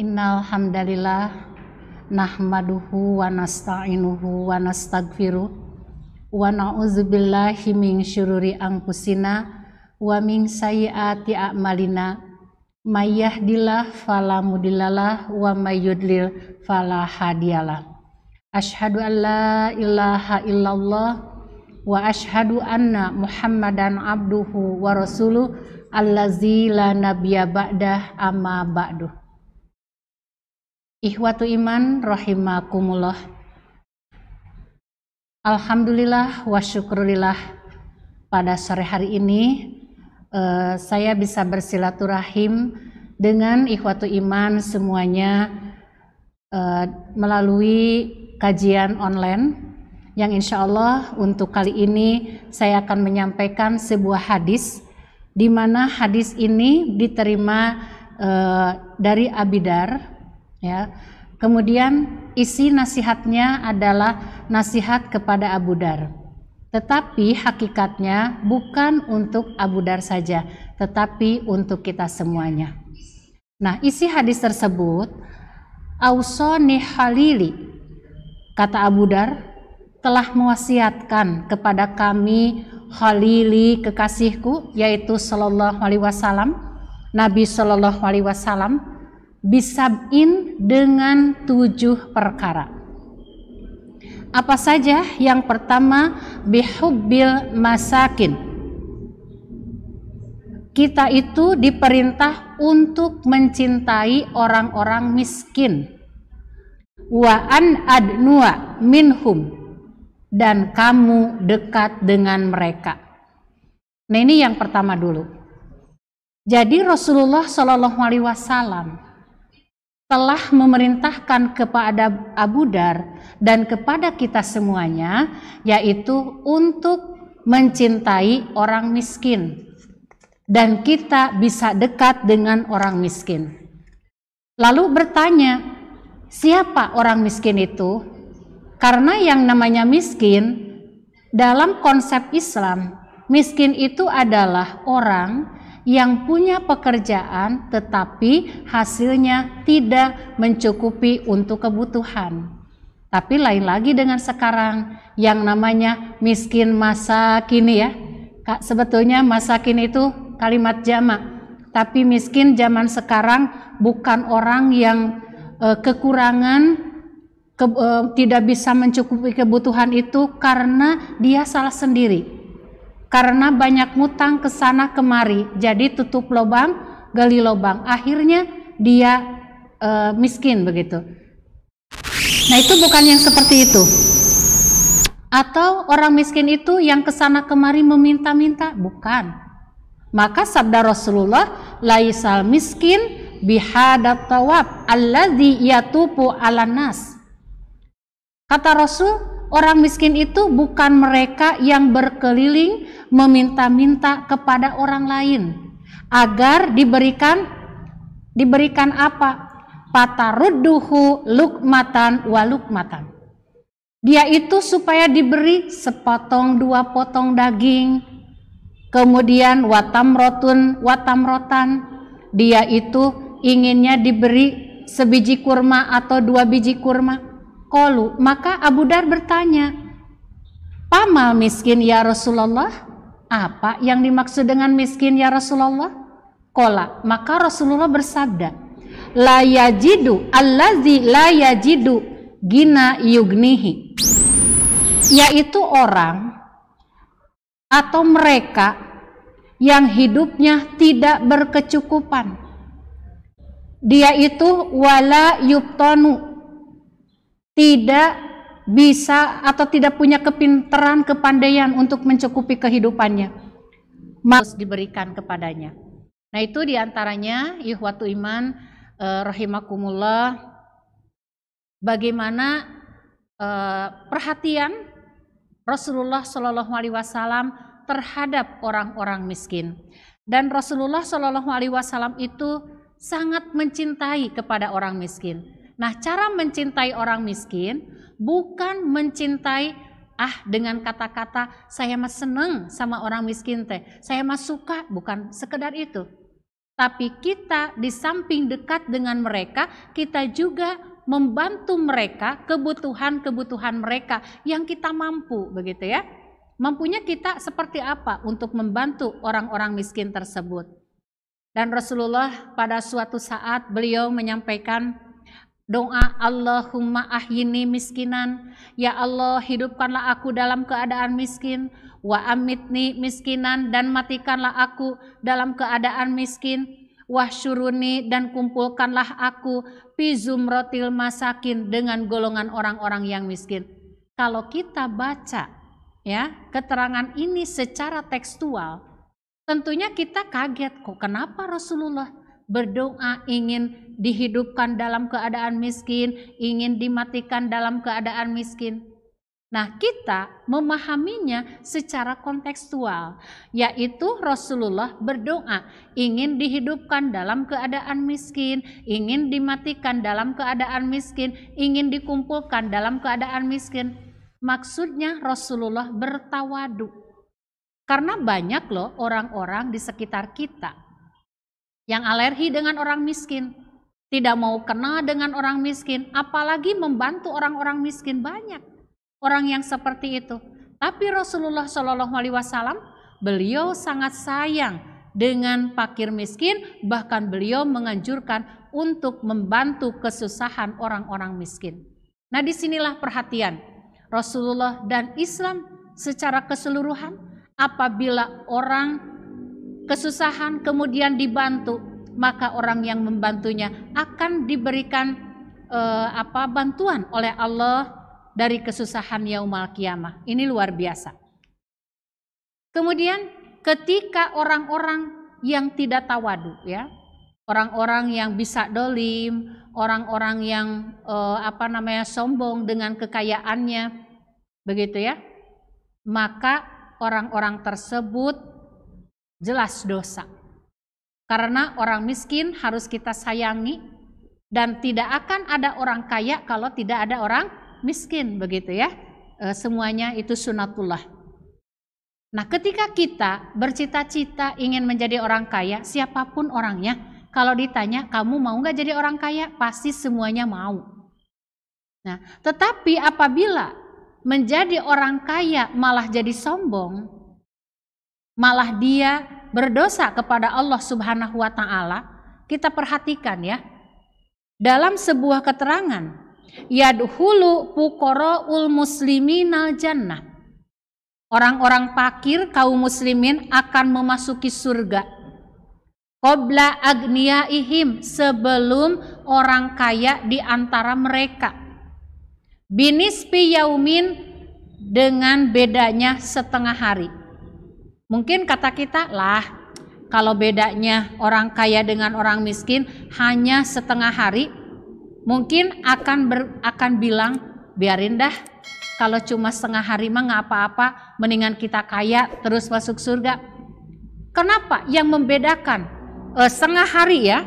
Innal hamdalillah nahmaduhu wa nasta'inuhu wa nastaghfiruh wa na'udzubillahi min syururi anfusina wa min sayyiati a'malina may yahdihillahu fala mudhillalah wa may yudlil fala hadiyalah asyhadu an la ilaha illallah wa asyhadu anna muhammadan abduhu wa rasuluh allazi la nabiyya ba'dah amma ba'duh Ikhwatu iman rahimakumullah. Alhamdulillah wa syukurillah pada sore hari ini eh, saya bisa bersilaturahim dengan ikhwatu iman semuanya eh, melalui kajian online yang insya Allah untuk kali ini saya akan menyampaikan sebuah hadis di mana hadis ini diterima eh, dari Abidar Ya. Kemudian isi nasihatnya adalah nasihat kepada Abu Dar. Tetapi hakikatnya bukan untuk Abu Dar saja, tetapi untuk kita semuanya. Nah, isi hadis tersebut, Ausoni Halili, kata Abu Dar, telah mewasiatkan kepada kami Halili kekasihku, yaitu Shallallahu Alaihi Wasallam, Nabi Shallallahu Alaihi Wasallam, bisab'in dengan tujuh perkara. Apa saja? Yang pertama, bihubbil masakin. Kita itu diperintah untuk mencintai orang-orang miskin. Wa an adnua minhum dan kamu dekat dengan mereka. Nah ini yang pertama dulu. Jadi Rasulullah Shallallahu Alaihi Wasallam telah memerintahkan kepada Abu Dar dan kepada kita semuanya, yaitu untuk mencintai orang miskin, dan kita bisa dekat dengan orang miskin. Lalu bertanya, siapa orang miskin itu? Karena yang namanya miskin dalam konsep Islam, miskin itu adalah orang yang punya pekerjaan tetapi hasilnya tidak mencukupi untuk kebutuhan. Tapi lain lagi dengan sekarang yang namanya miskin masa kini ya. Kak, sebetulnya masa kini itu kalimat jamak. Tapi miskin zaman sekarang bukan orang yang e, kekurangan ke, e, tidak bisa mencukupi kebutuhan itu karena dia salah sendiri karena banyak mutang ke sana kemari. Jadi tutup lubang, gali lubang. Akhirnya dia e, miskin begitu. Nah, itu bukan yang seperti itu. Atau orang miskin itu yang ke sana kemari meminta-minta, bukan. Maka sabda Rasulullah, laisal miskin bihadat tawab alladzi yatupu nas. Kata Rasul, orang miskin itu bukan mereka yang berkeliling meminta-minta kepada orang lain agar diberikan diberikan apa? Patarudduhu lukmatan walukmatan. Dia itu supaya diberi sepotong dua potong daging, kemudian watamrotun watamrotan. Dia itu inginnya diberi sebiji kurma atau dua biji kurma. Kolu, maka Abu Dar bertanya, Pamal miskin ya Rasulullah? Apa yang dimaksud dengan miskin ya Rasulullah? Kola. Maka Rasulullah bersabda, La yajidu allazi la yajidu gina yugnihi. Yaitu orang atau mereka yang hidupnya tidak berkecukupan. Dia itu wala yuptonu Tidak bisa atau tidak punya kepintaran, kepandaian untuk mencukupi kehidupannya, harus diberikan kepadanya. Nah itu diantaranya ihwatu iman eh, rahimakumullah bagaimana eh, perhatian Rasulullah Shallallahu Alaihi Wasallam terhadap orang-orang miskin dan Rasulullah Shallallahu Alaihi Wasallam itu sangat mencintai kepada orang miskin. Nah cara mencintai orang miskin bukan mencintai ah dengan kata-kata saya mah seneng sama orang miskin teh, saya mah suka, bukan sekedar itu. Tapi kita di samping dekat dengan mereka, kita juga membantu mereka kebutuhan-kebutuhan mereka yang kita mampu begitu ya. Mampunya kita seperti apa untuk membantu orang-orang miskin tersebut. Dan Rasulullah pada suatu saat beliau menyampaikan Doa Allahumma ahyini miskinan. Ya Allah hidupkanlah aku dalam keadaan miskin. Wa amitni miskinan dan matikanlah aku dalam keadaan miskin. syuruni dan kumpulkanlah aku pizumrotil masakin dengan golongan orang-orang yang miskin. Kalau kita baca ya keterangan ini secara tekstual, tentunya kita kaget kok kenapa Rasulullah berdoa ingin dihidupkan dalam keadaan miskin, ingin dimatikan dalam keadaan miskin. Nah, kita memahaminya secara kontekstual, yaitu Rasulullah berdoa ingin dihidupkan dalam keadaan miskin, ingin dimatikan dalam keadaan miskin, ingin dikumpulkan dalam keadaan miskin. Maksudnya Rasulullah bertawadu. Karena banyak loh orang-orang di sekitar kita yang alergi dengan orang miskin, tidak mau kenal dengan orang miskin, apalagi membantu orang-orang miskin banyak. Orang yang seperti itu. Tapi Rasulullah Shallallahu Alaihi Wasallam beliau sangat sayang dengan fakir miskin, bahkan beliau menganjurkan untuk membantu kesusahan orang-orang miskin. Nah disinilah perhatian Rasulullah dan Islam secara keseluruhan apabila orang kesusahan kemudian dibantu, maka orang yang membantunya akan diberikan eh, apa bantuan oleh Allah dari kesusahan yaumal kiamah. Ini luar biasa. Kemudian ketika orang-orang yang tidak tawadu ya, orang-orang yang bisa dolim, orang-orang yang eh, apa namanya sombong dengan kekayaannya, begitu ya, maka orang-orang tersebut jelas dosa. Karena orang miskin harus kita sayangi dan tidak akan ada orang kaya kalau tidak ada orang miskin begitu ya. E, semuanya itu sunatullah. Nah, ketika kita bercita-cita ingin menjadi orang kaya, siapapun orangnya, kalau ditanya kamu mau nggak jadi orang kaya, pasti semuanya mau. Nah, tetapi apabila menjadi orang kaya malah jadi sombong, malah dia berdosa kepada Allah Subhanahu wa taala, kita perhatikan ya. Dalam sebuah keterangan, yadhulu muslimin al jannah. Orang-orang pakir kaum muslimin akan memasuki surga. Qobla agniyaihim sebelum orang kaya di antara mereka. Binispi yaumin dengan bedanya setengah hari. Mungkin kata kita lah, kalau bedanya orang kaya dengan orang miskin hanya setengah hari, mungkin akan ber, akan bilang biarin dah. Kalau cuma setengah hari mah nggak apa-apa, mendingan kita kaya terus masuk surga. Kenapa? Yang membedakan e, setengah hari ya,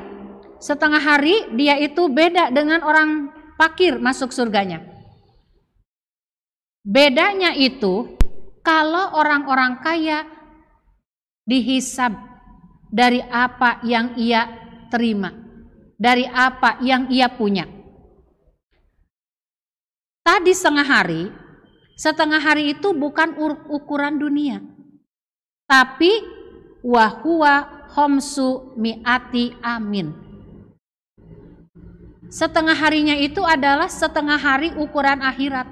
setengah hari dia itu beda dengan orang pakir masuk surganya. Bedanya itu kalau orang-orang kaya dihisab dari apa yang ia terima, dari apa yang ia punya. Tadi setengah hari, setengah hari itu bukan ukuran dunia, tapi wahua homsu miati amin. Setengah harinya itu adalah setengah hari ukuran akhirat.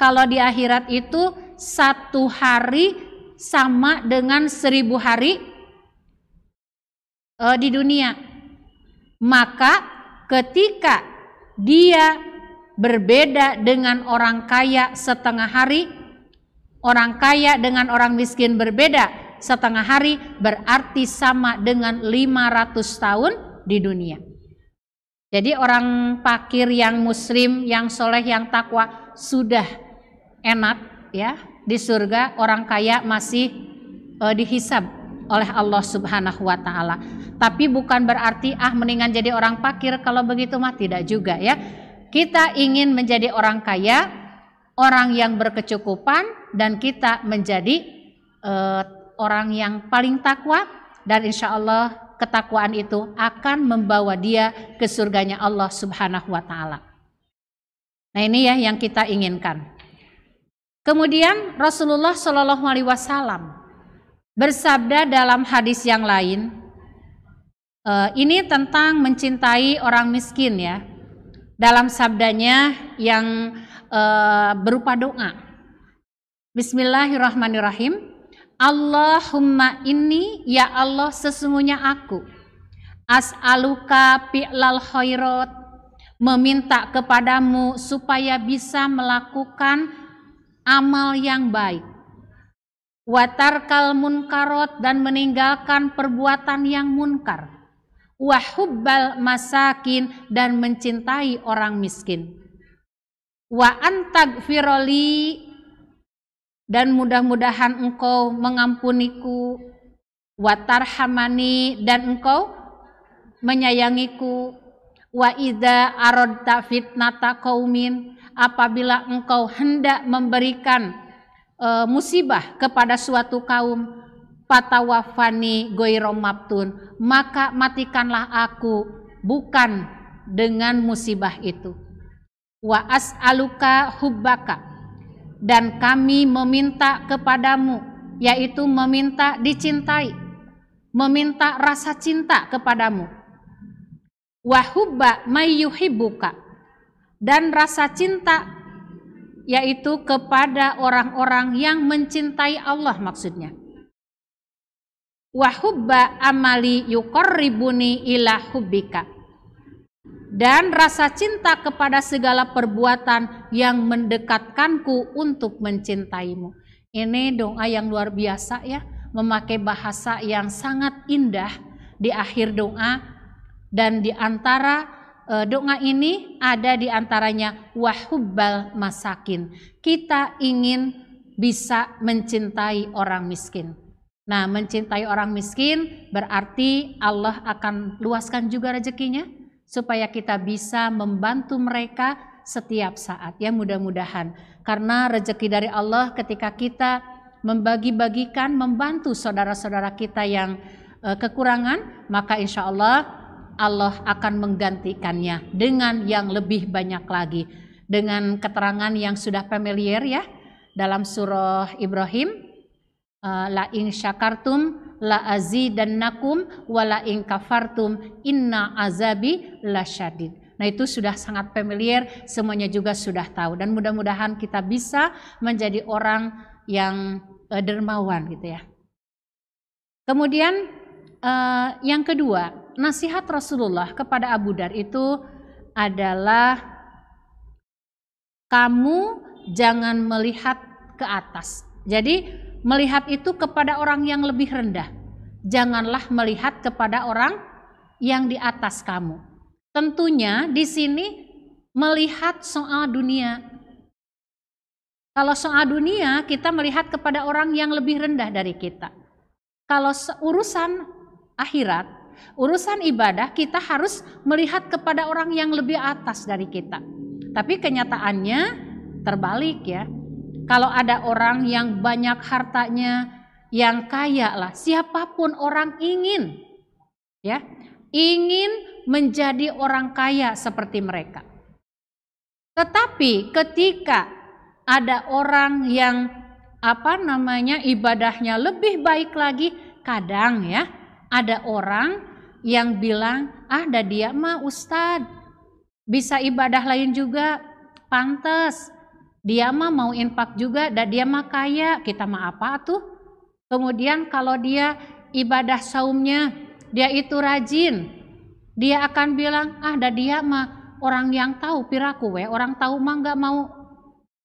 Kalau di akhirat itu satu hari sama dengan seribu hari uh, di dunia. Maka ketika dia berbeda dengan orang kaya setengah hari, orang kaya dengan orang miskin berbeda setengah hari berarti sama dengan 500 tahun di dunia. Jadi orang pakir yang muslim, yang soleh, yang takwa sudah enak ya di surga orang kaya masih e, dihisab oleh Allah Subhanahu wa taala. Tapi bukan berarti ah mendingan jadi orang pakir kalau begitu mah tidak juga ya. Kita ingin menjadi orang kaya, orang yang berkecukupan dan kita menjadi e, orang yang paling takwa dan insya Allah ketakwaan itu akan membawa dia ke surganya Allah Subhanahu wa taala. Nah, ini ya yang kita inginkan. Kemudian Rasulullah Shallallahu Alaihi Wasallam bersabda dalam hadis yang lain, e, ini tentang mencintai orang miskin ya. Dalam sabdanya yang e, berupa doa. Bismillahirrahmanirrahim. Allahumma ini ya Allah sesungguhnya aku as'aluka fi'lal khairat meminta kepadamu supaya bisa melakukan amal yang baik. watar kal munkarot dan meninggalkan perbuatan yang munkar. Wahubbal masakin dan mencintai orang miskin. Wa antag firoli dan mudah-mudahan engkau mengampuniku. watar hamani dan engkau menyayangiku Wa idza aradta fitnata qaumin apabila engkau hendak memberikan uh, musibah kepada suatu kaum patawafani goirom maka matikanlah aku bukan dengan musibah itu wa as'aluka hubbaka dan kami meminta kepadamu yaitu meminta dicintai meminta rasa cinta kepadamu wahubba mayyuhibuka dan rasa cinta yaitu kepada orang-orang yang mencintai Allah maksudnya. Wahubba amali yukorribuni ila hubbika. Dan rasa cinta kepada segala perbuatan yang mendekatkanku untuk mencintaimu. Ini doa yang luar biasa ya, memakai bahasa yang sangat indah di akhir doa dan di antara uh, doa ini ada di antaranya wahubbal masakin. Kita ingin bisa mencintai orang miskin. Nah, mencintai orang miskin berarti Allah akan luaskan juga rezekinya supaya kita bisa membantu mereka setiap saat ya mudah-mudahan karena rezeki dari Allah ketika kita membagi-bagikan membantu saudara-saudara kita yang eh, kekurangan, maka insya Allah Allah akan menggantikannya dengan yang lebih banyak lagi. Dengan keterangan yang sudah familiar ya dalam surah Ibrahim eh, la in syakartum la azidannakum wa la in kafartum inna azabi la syadid Nah itu sudah sangat familiar, semuanya juga sudah tahu dan mudah-mudahan kita bisa menjadi orang yang eh, dermawan gitu ya. Kemudian eh, yang kedua, nasihat Rasulullah kepada Abu Dar itu adalah kamu jangan melihat ke atas. Jadi melihat itu kepada orang yang lebih rendah. Janganlah melihat kepada orang yang di atas kamu. Tentunya di sini melihat soal dunia. Kalau soal dunia kita melihat kepada orang yang lebih rendah dari kita. Kalau urusan akhirat Urusan ibadah kita harus melihat kepada orang yang lebih atas dari kita. Tapi kenyataannya terbalik ya. Kalau ada orang yang banyak hartanya, yang kaya lah, siapapun orang ingin ya, ingin menjadi orang kaya seperti mereka. Tetapi ketika ada orang yang apa namanya ibadahnya lebih baik lagi kadang ya ada orang yang bilang, ah ada dia mah ustad bisa ibadah lain juga, pantas. Dia mah mau infak juga, dan dia mah kaya, kita mah apa tuh? Kemudian kalau dia ibadah saumnya, dia itu rajin, dia akan bilang, ah ada dia mah orang yang tahu piraku we, orang tahu mah nggak mau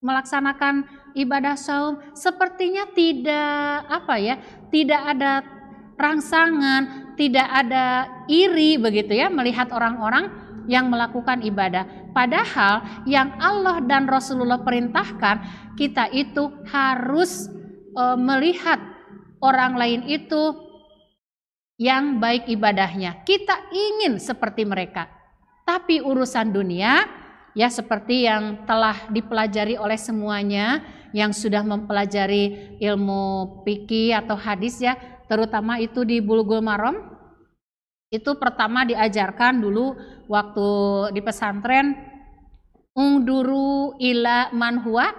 melaksanakan ibadah saum sepertinya tidak apa ya tidak ada rangsangan, tidak ada iri begitu ya melihat orang-orang yang melakukan ibadah. Padahal yang Allah dan Rasulullah perintahkan kita itu harus e, melihat orang lain itu yang baik ibadahnya. Kita ingin seperti mereka. Tapi urusan dunia ya seperti yang telah dipelajari oleh semuanya yang sudah mempelajari ilmu fikih atau hadis ya terutama itu di Bulugul Marom itu pertama diajarkan dulu waktu di pesantren, ungduru ila manhua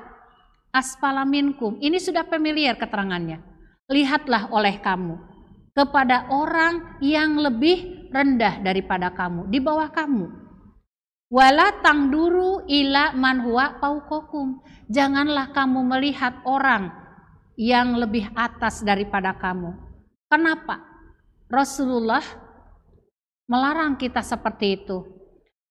aspalaminkum Ini sudah familiar keterangannya. Lihatlah oleh kamu kepada orang yang lebih rendah daripada kamu, di bawah kamu. Wala tangduru ila man huwa paukokum. Janganlah kamu melihat orang yang lebih atas daripada kamu. Kenapa Rasulullah melarang kita seperti itu?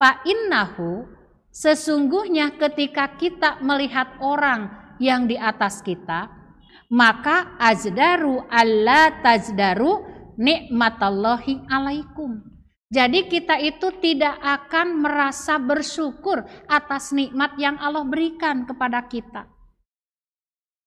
Pak innahu sesungguhnya ketika kita melihat orang yang di atas kita, maka azdaru alla tazdaru nikmatallahi alaikum. Jadi kita itu tidak akan merasa bersyukur atas nikmat yang Allah berikan kepada kita.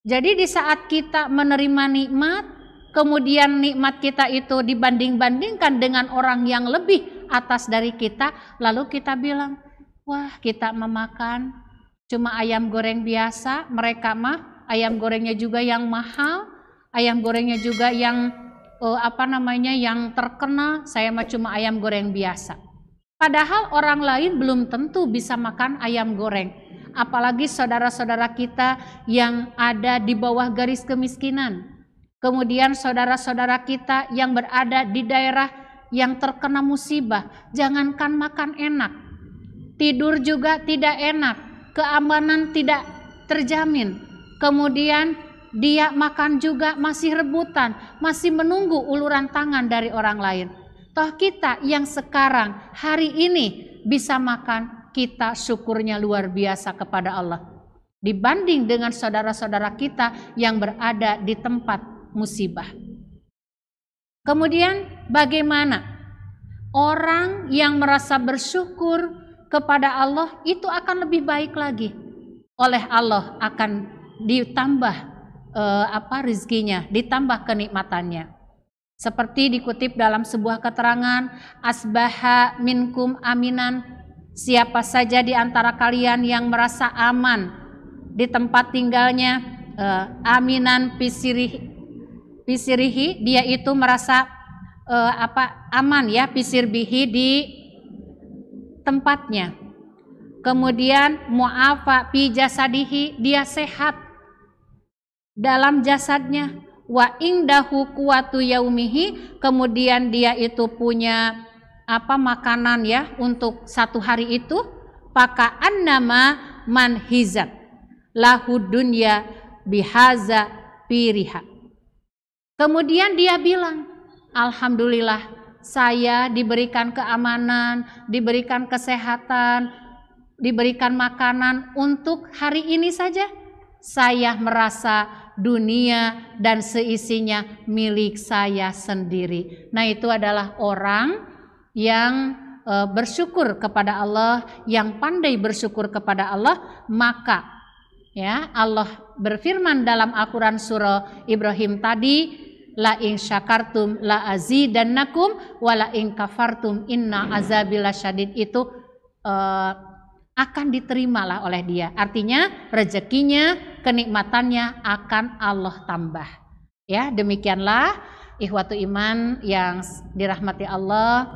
Jadi di saat kita menerima nikmat, kemudian nikmat kita itu dibanding-bandingkan dengan orang yang lebih atas dari kita, lalu kita bilang, wah kita memakan cuma ayam goreng biasa, mereka mah ayam gorengnya juga yang mahal, ayam gorengnya juga yang eh, apa namanya yang terkena saya mah cuma ayam goreng biasa. Padahal orang lain belum tentu bisa makan ayam goreng, apalagi saudara-saudara kita yang ada di bawah garis kemiskinan Kemudian saudara-saudara kita yang berada di daerah yang terkena musibah, jangankan makan enak, tidur juga tidak enak, keamanan tidak terjamin. Kemudian dia makan juga masih rebutan, masih menunggu uluran tangan dari orang lain. Toh kita yang sekarang hari ini bisa makan, kita syukurnya luar biasa kepada Allah. Dibanding dengan saudara-saudara kita yang berada di tempat musibah. Kemudian bagaimana orang yang merasa bersyukur kepada Allah itu akan lebih baik lagi. Oleh Allah akan ditambah eh, apa rizkinya, ditambah kenikmatannya. Seperti dikutip dalam sebuah keterangan, asbaha minkum aminan, siapa saja di antara kalian yang merasa aman di tempat tinggalnya, eh, aminan pisirih pisirihi dia itu merasa uh, apa aman ya pisir bihi di tempatnya. Kemudian muafa pi jasadihi dia sehat dalam jasadnya wa ingdahu kuatu yaumihi kemudian dia itu punya apa makanan ya untuk satu hari itu pakaan nama manhizat lahu dunya bihaza pirihat. Kemudian dia bilang, Alhamdulillah saya diberikan keamanan, diberikan kesehatan, diberikan makanan untuk hari ini saja. Saya merasa dunia dan seisinya milik saya sendiri. Nah, itu adalah orang yang e, bersyukur kepada Allah, yang pandai bersyukur kepada Allah, maka ya Allah berfirman dalam Al-Qur'an surah Ibrahim tadi la in syakartum la azidannakum wa la in kafartum inna azabila syadid itu uh, akan diterimalah oleh dia. Artinya rezekinya, kenikmatannya akan Allah tambah. Ya, demikianlah ikhwatu iman yang dirahmati Allah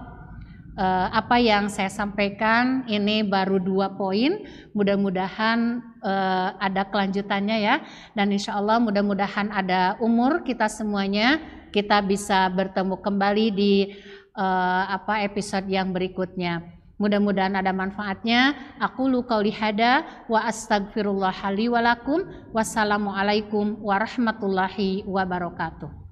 uh, apa yang saya sampaikan ini baru dua poin mudah-mudahan Eh, ada kelanjutannya ya. Dan insya Allah mudah-mudahan ada umur kita semuanya kita bisa bertemu kembali di uh, apa episode yang berikutnya. Mudah-mudahan ada manfaatnya. Aku luka lihada wa astagfirullah li walakum. Wassalamualaikum warahmatullahi wabarakatuh.